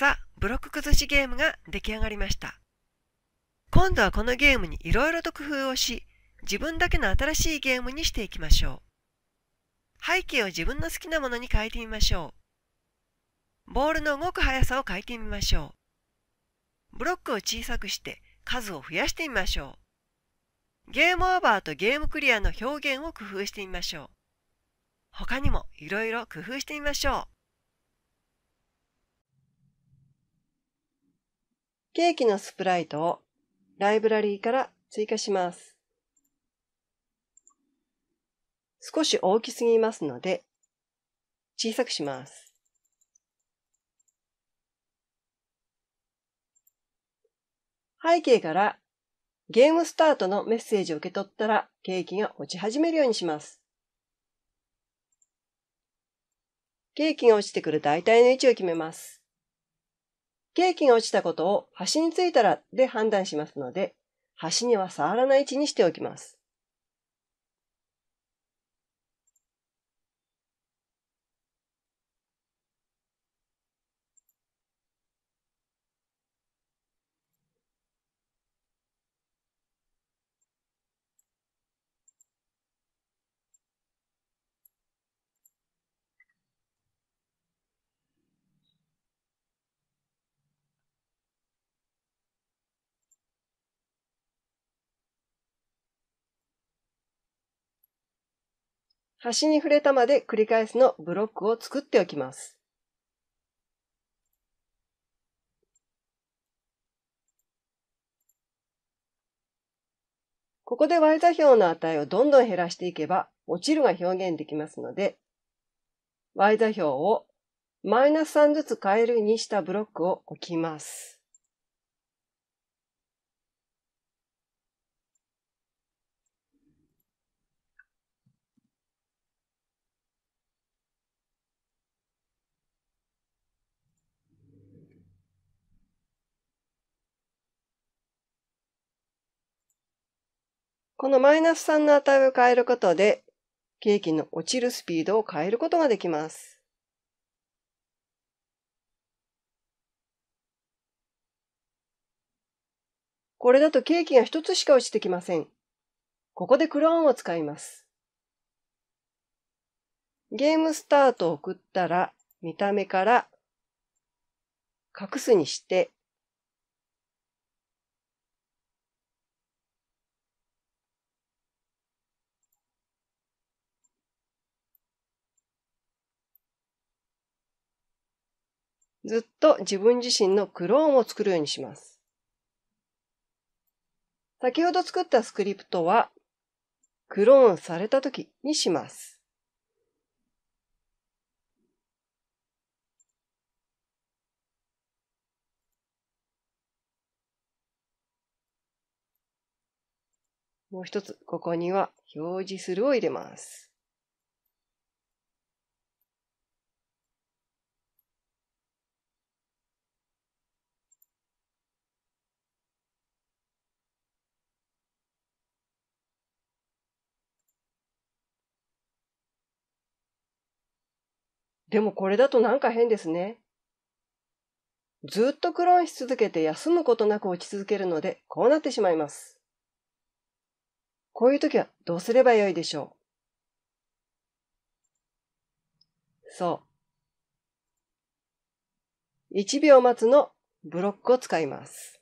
さブロック崩しゲームが出来上がりました。今度はこのゲームに色々と工夫をし、自分だけの新しいゲームにしていきましょう。背景を自分の好きなものに変えてみましょう。ボールの動く速さを変えてみましょう。ブロックを小さくして数を増やしてみましょう。ゲームオーバーとゲームクリアの表現を工夫してみましょう。他にもいろいろ工夫してみましょう。ケーキのスプライトをライブラリーから追加します。少し大きすぎますので、小さくします。背景からゲームスタートのメッセージを受け取ったらケーキが落ち始めるようにします。ケーキが落ちてくる大体の位置を決めます。ケーキが落ちたことを端についたらで判断しますので、端には触らない位置にしておきます。端に触れたまで繰り返すのブロックを作っておきます。ここで y 座標の値をどんどん減らしていけば、落ちるが表現できますので、y 座標をマイナス3ずつ変えるにしたブロックを置きます。このマイナス3の値を変えることで、ケーキの落ちるスピードを変えることができます。これだとケーキが一つしか落ちてきません。ここでクローンを使います。ゲームスタートを送ったら、見た目から、隠すにして、ずっと自分自身のクローンを作るようにします。先ほど作ったスクリプトは、クローンされた時にします。もう一つ、ここには表示するを入れます。でもこれだとなんか変ですね。ずっとクローンし続けて休むことなく落ち続けるので、こうなってしまいます。こういう時はどうすればよいでしょうそう。1秒待つのブロックを使います。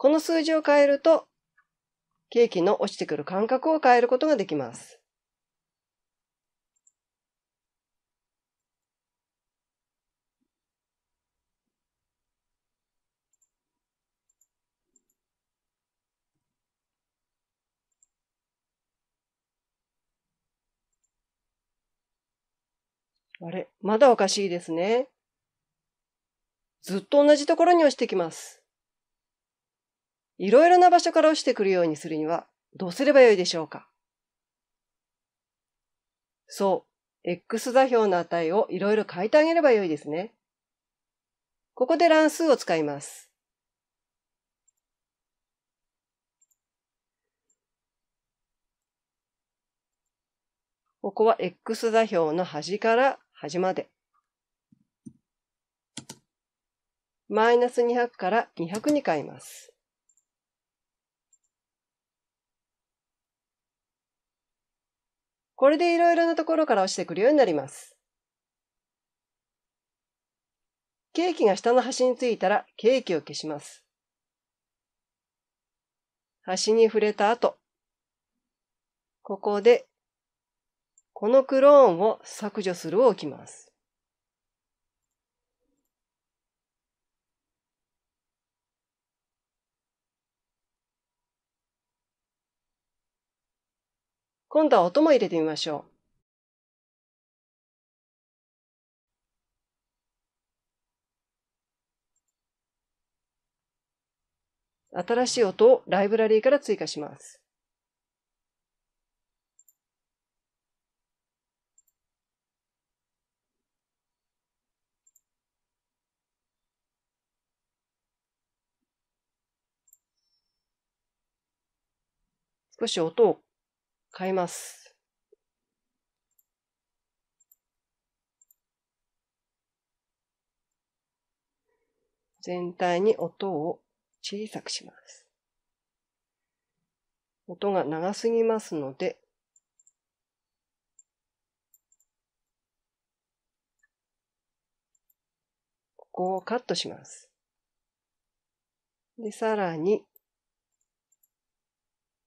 この数字を変えると、ケーキの落ちてくる感覚を変えることができます。あれまだおかしいですね。ずっと同じところに押してきます。いろいろな場所から落ちてくるようにするにはどうすればよいでしょうかそう、x 座標の値をいろいろ変えてあげればよいですね。ここで乱数を使います。ここは x 座標の端から端まで。マイナス200から200に変えます。これでいろいろなところから落ちてくるようになります。ケーキが下の端についたらケーキを消します。端に触れた後、ここで、このクローンを削除するを置きます。今度は音も入れてみましょう。新しい音をライブラリーから追加します。少し音を買います。全体に音を小さくします。音が長すぎますので、ここをカットします。で、さらに、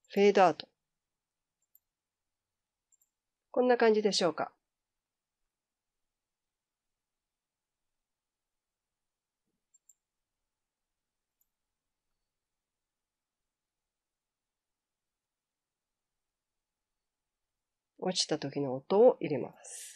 フェードアウト。こんな感じでしょうか。落ちた時の音を入れます。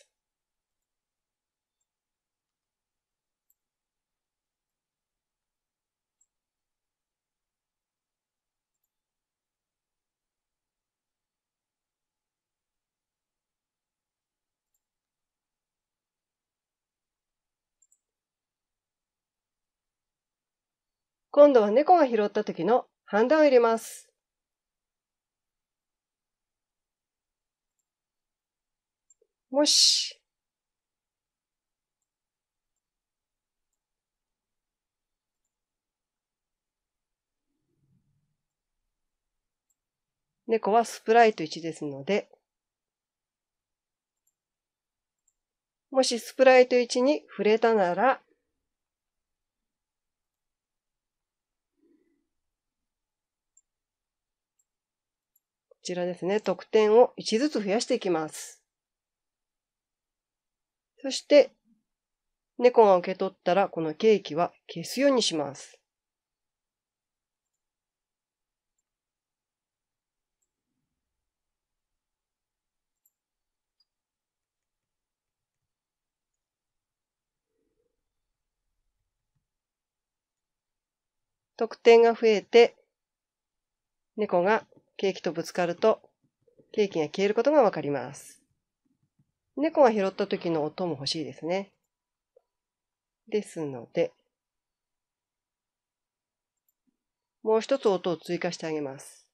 今度は猫が拾った時のハンダを入れます。もし。猫はスプライト1ですので、もしスプライト1に触れたなら、ちらですね、得点を1ずつ増やしていきます。そして、猫が受け取ったら、このケーキは消すようにします。得点が増えて、猫がケーキとぶつかると、ケーキが消えることがわかります。猫が拾った時の音も欲しいですね。ですので、もう一つ音を追加してあげます。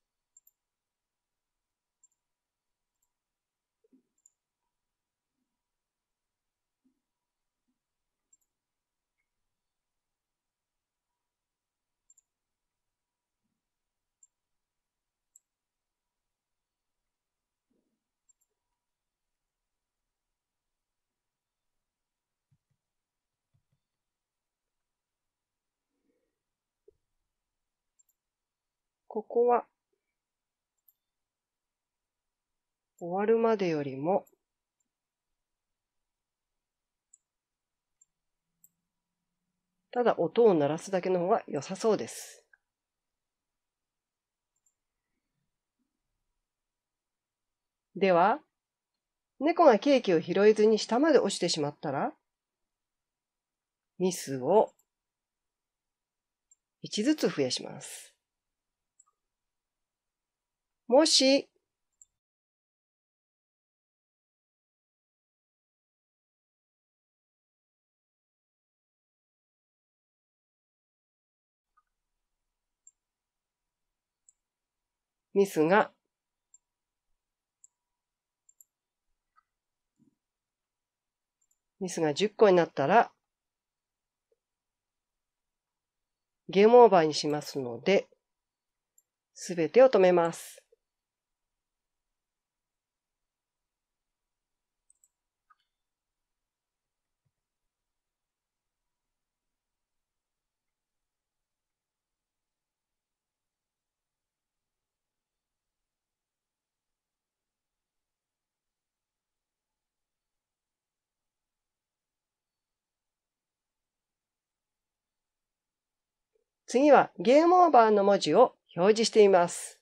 ここは、終わるまでよりも、ただ音を鳴らすだけの方が良さそうです。では、猫がケーキを拾えずに下まで落ちてしまったら、ミスを1ずつ増やします。もし、ミスがミスが10個になったら、ゲームオーバーにしますので、すべてを止めます。次はゲームオーバーの文字を表示しています。